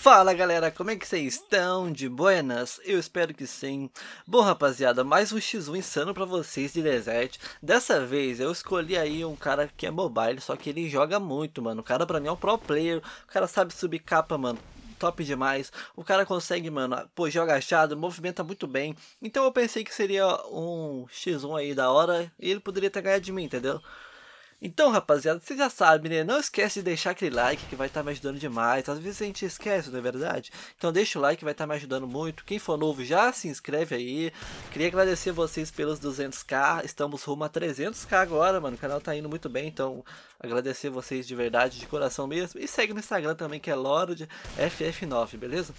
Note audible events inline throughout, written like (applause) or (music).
Fala galera, como é que vocês estão? De buenas? Eu espero que sim. Bom rapaziada, mais um X1 insano pra vocês de Desert. Dessa vez eu escolhi aí um cara que é mobile, só que ele joga muito, mano. O cara pra mim é um pro player, o cara sabe subir capa, mano top demais. O cara consegue, mano, pô, joga achado, movimenta muito bem. Então eu pensei que seria um X1 aí da hora e ele poderia ter ganhado de mim, entendeu? Então, rapaziada, vocês já sabem, né? Não esquece de deixar aquele like que vai estar tá me ajudando demais. Às vezes a gente esquece, não é verdade? Então deixa o like, vai estar tá me ajudando muito. Quem for novo, já se inscreve aí. Queria agradecer vocês pelos 200k. Estamos rumo a 300k agora, mano. O canal tá indo muito bem, então agradecer vocês de verdade, de coração mesmo. E segue no Instagram também, que é lordff 9 beleza?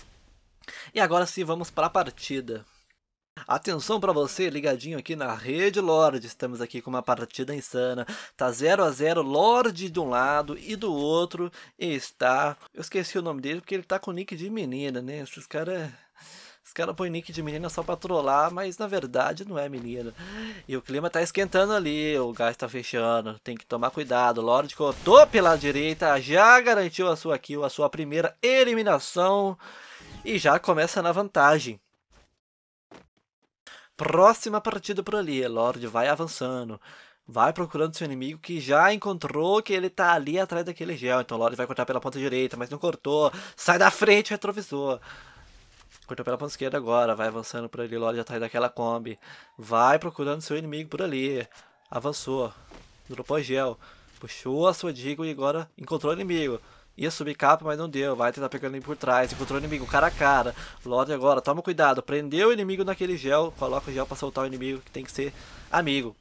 E agora sim, vamos para a partida. Atenção para você ligadinho aqui na Rede Lorde. Estamos aqui com uma partida insana. Tá 0 a 0 Lorde de um lado e do outro está. Eu esqueci o nome dele porque ele tá com nick de menina, né? Esses caras. Os caras põem nick de menina só pra trollar, mas na verdade não é menina. E o clima tá esquentando ali, o gás tá fechando, tem que tomar cuidado. Lorde cortou pela direita, já garantiu a sua kill, a sua primeira eliminação. E já começa na vantagem próxima partida por ali. Lorde vai avançando. Vai procurando seu inimigo que já encontrou que ele tá ali atrás daquele gel. Então Lorde vai cortar pela ponta direita, mas não cortou. Sai da frente, retrovisor. Cortou pela ponta esquerda agora. Vai avançando por ali. Lorde atrás daquela Kombi. Vai procurando seu inimigo por ali. Avançou. Dropou gel. Puxou a sua digo e agora encontrou o inimigo. Ia subir capa, mas não deu. Vai tentar pegando ele por trás. Encontrou o inimigo cara a cara. Lorde agora, toma cuidado. Prendeu o inimigo naquele gel. Coloca o gel pra soltar o inimigo, que tem que ser amigo.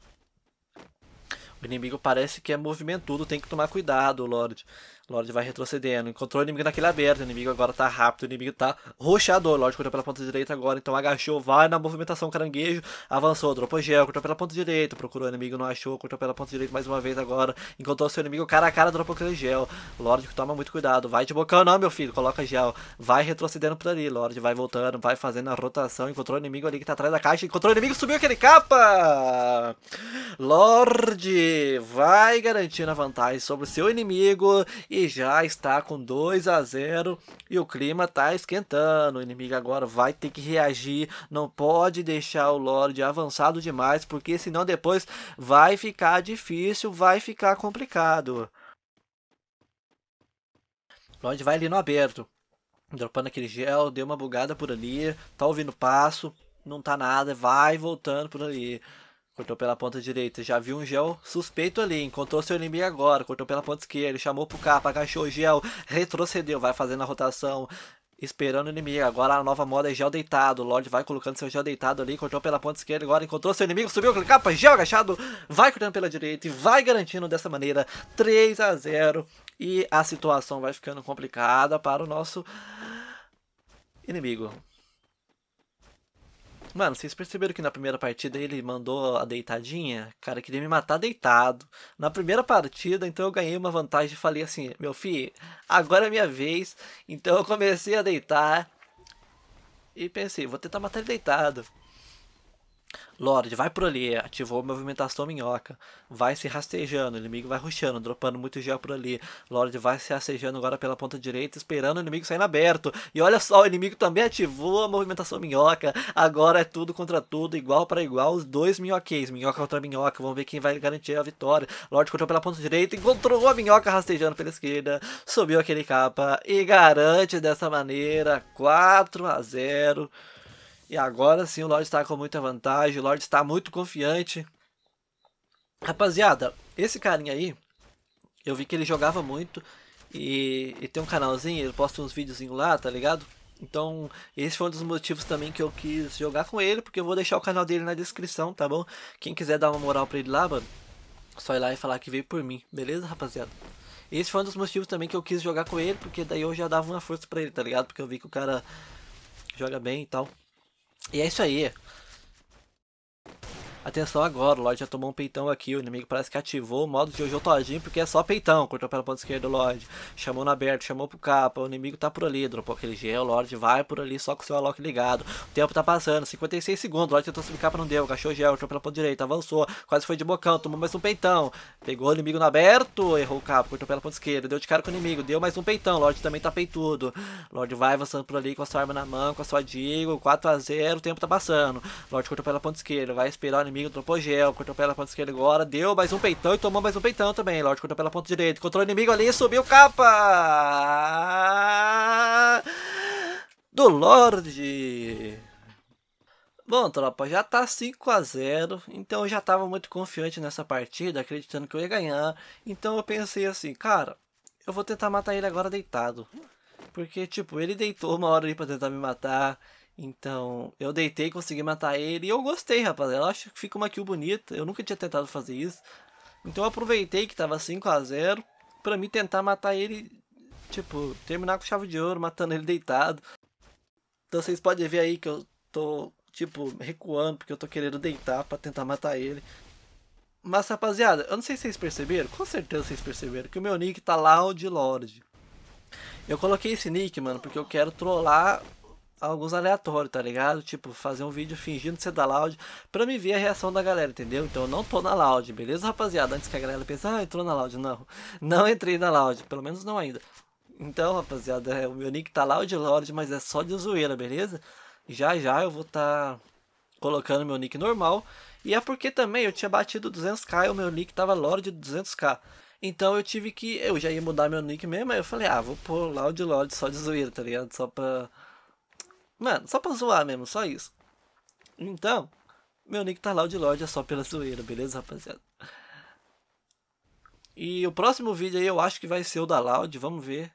O inimigo parece que é movimentudo, tem que tomar cuidado, Lorde. Lorde vai retrocedendo. Encontrou o inimigo naquele aberto. O inimigo agora tá rápido. O inimigo tá roxador. Lorde cortou pela ponta direita agora. Então agachou. Vai na movimentação caranguejo. Avançou. Dropou gel. Cortou pela ponta direita. Procurou o inimigo. Não achou. Cortou pela ponta direita mais uma vez agora. Encontrou seu inimigo cara a cara. Dropou aquele gel. Lorde toma muito cuidado. Vai de bocão não, meu filho. Coloca gel. Vai retrocedendo por ali. Lorde vai voltando. Vai fazendo a rotação. Encontrou o inimigo ali que tá atrás da caixa. Encontrou o inimigo. Subiu aquele capa. Lorde vai garantindo a vantagem sobre o seu inimigo. E e já está com 2 a 0 e o clima está esquentando. O inimigo agora vai ter que reagir, não pode deixar o Lorde avançado demais, porque senão depois vai ficar difícil, vai ficar complicado. Lorde vai ali no aberto, dropando aquele gel, deu uma bugada por ali, tá ouvindo passo, não tá nada, vai voltando por ali. Cortou pela ponta direita, já viu um gel suspeito ali, encontrou seu inimigo agora, cortou pela ponta esquerda, chamou pro capa, agachou o gel, retrocedeu, vai fazendo a rotação, esperando o inimigo. Agora a nova moda é gel deitado. O Lorde vai colocando seu gel deitado ali, cortou pela ponta esquerda, agora encontrou seu inimigo, subiu, o capa gel agachado, vai cortando pela direita e vai garantindo dessa maneira 3 a 0 e a situação vai ficando complicada para o nosso inimigo. Mano, vocês perceberam que na primeira partida ele mandou a deitadinha? Cara, queria me matar deitado. Na primeira partida, então eu ganhei uma vantagem e falei assim: Meu filho, agora é minha vez. Então eu comecei a deitar. E pensei: Vou tentar matar ele deitado. Lord, vai por ali, ativou a movimentação minhoca. Vai se rastejando, o inimigo vai rushando, dropando muito gel por ali. Lord vai se rastejando agora pela ponta direita, esperando o inimigo saindo aberto. E olha só, o inimigo também ativou a movimentação minhoca. Agora é tudo contra tudo, igual para igual, os dois minhoquês. Minhoca contra minhoca, vamos ver quem vai garantir a vitória. Lord cortou pela ponta direita, encontrou a minhoca rastejando pela esquerda, subiu aquele capa e garante dessa maneira 4 a 0 e agora sim o Lorde está com muita vantagem, o Lorde está muito confiante. Rapaziada, esse carinha aí, eu vi que ele jogava muito e, e tem um canalzinho, ele posta uns videozinhos lá, tá ligado? Então, esse foi um dos motivos também que eu quis jogar com ele, porque eu vou deixar o canal dele na descrição, tá bom? Quem quiser dar uma moral pra ele lá, mano, só ir lá e falar que veio por mim, beleza, rapaziada? Esse foi um dos motivos também que eu quis jogar com ele, porque daí eu já dava uma força pra ele, tá ligado? Porque eu vi que o cara joga bem e tal. E é isso aí. Atenção agora, o Lorde já tomou um peitão aqui. O inimigo parece que ativou o modo de Jojo todinho, porque é só peitão. Cortou pela ponta esquerda o Lorde. Chamou no aberto chamou pro capa. O inimigo tá por ali, dropou aquele gel. O Lorde vai por ali só com o seu Alok ligado. O tempo tá passando, 56 segundos. O Lorde tentou subir capa, não deu. Cachou gel, cortou pela ponta direita, avançou. Quase foi de bocão, tomou mais um peitão. Pegou o inimigo no aberto, errou o capa, cortou pela ponta esquerda. Deu de cara com o inimigo, deu mais um peitão. O Lorde também tá peitudo. O Lorde vai avançando por ali com a sua arma na mão, com a sua Digo. 4x0, o tempo tá passando. O Lorde cortou pela ponta esquerda, vai esperar o inimigo amigo, dropou gel, cortou pela ponta esquerda agora, deu mais um peitão e tomou mais um peitão também. Lorde cortou pela ponta direita, encontrou o inimigo ali e subiu capa do Lorde. Bom, tropa, já tá 5 a 0 então eu já tava muito confiante nessa partida, acreditando que eu ia ganhar. Então eu pensei assim, cara, eu vou tentar matar ele agora deitado. Porque, tipo, ele deitou uma hora ali pra tentar me matar. Então, eu deitei, consegui matar ele e eu gostei, rapaziada. Eu acho que fica uma kill bonita. Eu nunca tinha tentado fazer isso. Então eu aproveitei que tava 5x0 pra mim tentar matar ele, tipo, terminar com chave de ouro, matando ele deitado. Então vocês podem ver aí que eu tô, tipo, recuando porque eu tô querendo deitar pra tentar matar ele. Mas, rapaziada, eu não sei se vocês perceberam, com certeza vocês perceberam, que o meu nick tá Loud Lord. Eu coloquei esse nick, mano, porque eu quero trollar alguns aleatórios, tá ligado? Tipo, fazer um vídeo fingindo ser da Loud pra me ver a reação da galera, entendeu? Então eu não tô na Loud, beleza, rapaziada? Antes que a galera pense, ah, entrou na Loud. Não, (laughs) não entrei na Loud, pelo menos não ainda. Então, rapaziada, é, o meu nick tá Loud Lord, mas é só de zoeira, beleza? Já já eu vou tá colocando meu nick normal. E é porque também eu tinha batido 200k e o meu nick tava Lord 200k. Então eu tive que. Eu já ia mudar meu nick mesmo, aí eu falei, ah, vou pôr Loud Lord só de zoeira, tá ligado? Só pra Mano, só pra zoar mesmo, só isso. Então, meu nick tá lá o de é só pela zoeira, beleza, rapaziada? E o próximo vídeo aí eu acho que vai ser o da Loud, vamos ver.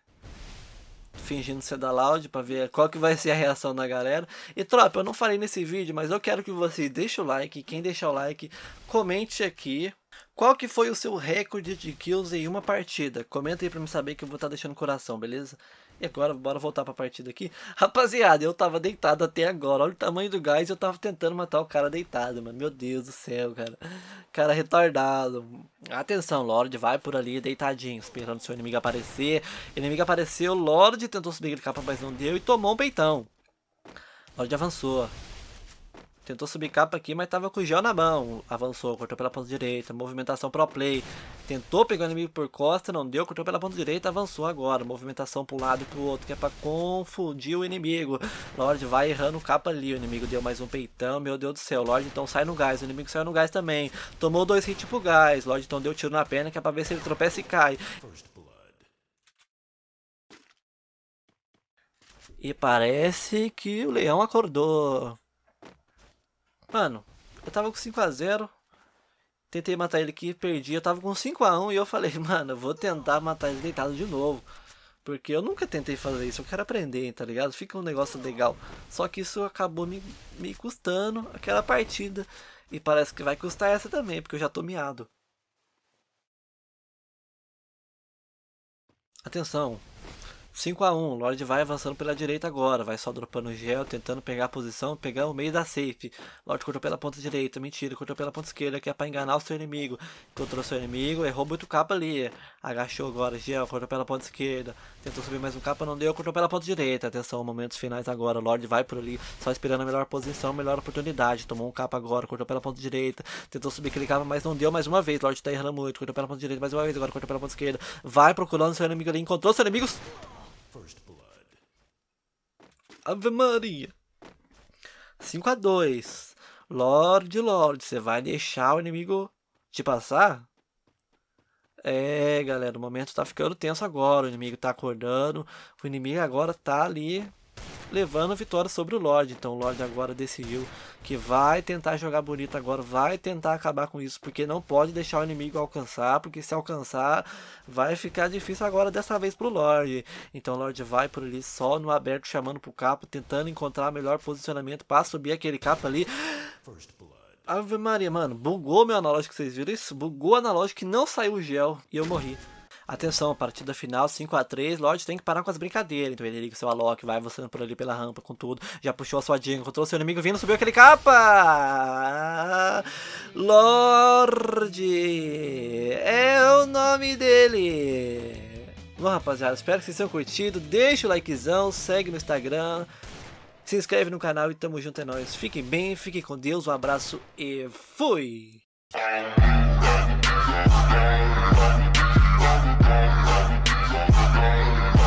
Fingindo ser da Loud pra ver qual que vai ser a reação da galera. E tropa, eu não falei nesse vídeo, mas eu quero que você deixe o like. Quem deixar o like, comente aqui qual que foi o seu recorde de kills em uma partida? Comenta aí pra me saber que eu vou estar tá deixando o coração, beleza? E agora, bora voltar pra partida aqui. (laughs) Rapaziada, eu tava deitado até agora. Olha o tamanho do gás eu tava tentando matar o cara deitado, mano. Meu Deus do céu, cara. Cara retardado. Atenção, Lorde, vai por ali deitadinho, esperando seu inimigo aparecer. Inimigo apareceu, Lorde tentou subir aquele capa, mas não deu e tomou um peitão. Lorde avançou. Tentou subir capa aqui, mas tava com o gel na mão. Avançou, cortou pela ponta direita. Movimentação pro play. Tentou pegar o inimigo por costa, não deu. Cortou pela ponta direita, avançou agora. Movimentação pro lado e pro outro, que é pra confundir o inimigo. Lorde vai errando capa ali. O inimigo deu mais um peitão. Meu Deus do céu. Lorde então sai no gás. O inimigo saiu no gás também. Tomou dois hits pro gás. Lorde então deu tiro na perna, que é pra ver se ele tropeça e cai. E parece que o leão acordou. Mano, eu tava com 5x0. Tentei matar ele aqui, perdi. Eu tava com 5x1 e eu falei, (laughs) mano, eu vou tentar matar ele deitado de novo. Porque eu nunca tentei fazer isso, eu quero aprender, tá ligado? Fica um negócio legal. Só que isso acabou me, me custando aquela partida. E parece que vai custar essa também, porque eu já tô miado. Atenção, 5 a 1 Lord vai avançando pela direita agora, vai só dropando o gel, tentando pegar a posição, pegar o meio da safe. Lord cortou pela ponta direita, mentira, cortou pela ponta esquerda, que é pra enganar o seu inimigo. Encontrou seu inimigo, errou muito capa ali, agachou agora, gel, cortou pela ponta esquerda, tentou subir mais um capa, não deu, cortou pela ponta direita. Atenção, momentos finais agora, Lord vai por ali, só esperando a melhor posição, melhor oportunidade. Tomou um capa agora, cortou pela ponta direita, tentou subir aquele capa, mas não deu mais uma vez. Lord tá errando muito, cortou pela ponta direita mais uma vez, agora cortou pela ponta esquerda, vai procurando seu inimigo ali, encontrou seu inimigo. First Blood. Ave Maria. 5 a 2. Lord, Lord, você vai deixar o inimigo te passar? É, galera, o momento tá ficando tenso agora. O inimigo tá acordando. O inimigo agora tá ali levando a vitória sobre o Lorde. Então o Lorde agora decidiu que vai tentar jogar bonito agora, vai tentar acabar com isso, porque não pode deixar o inimigo alcançar, porque se alcançar vai ficar difícil agora dessa vez pro Lorde. Então o Lorde vai por ali só no aberto chamando pro capo, tentando encontrar melhor posicionamento para subir aquele capo ali. Ave Maria, mano, bugou meu analógico, vocês viram isso? Bugou o analógico e não saiu o gel e eu morri. Atenção, partida final 5 a 3 Lorde tem que parar com as brincadeiras. Então ele liga o seu Alok, vai você por ali pela rampa com tudo. Já puxou a sua Jean, encontrou seu inimigo vindo, subiu aquele capa! Lorde! É o nome dele! Bom, rapaziada, espero que vocês tenham curtido. Deixa o likezão, segue no Instagram, se inscreve no canal e tamo junto é nóis. Fiquem bem, fiquem com Deus, um abraço e fui! day I'm dying.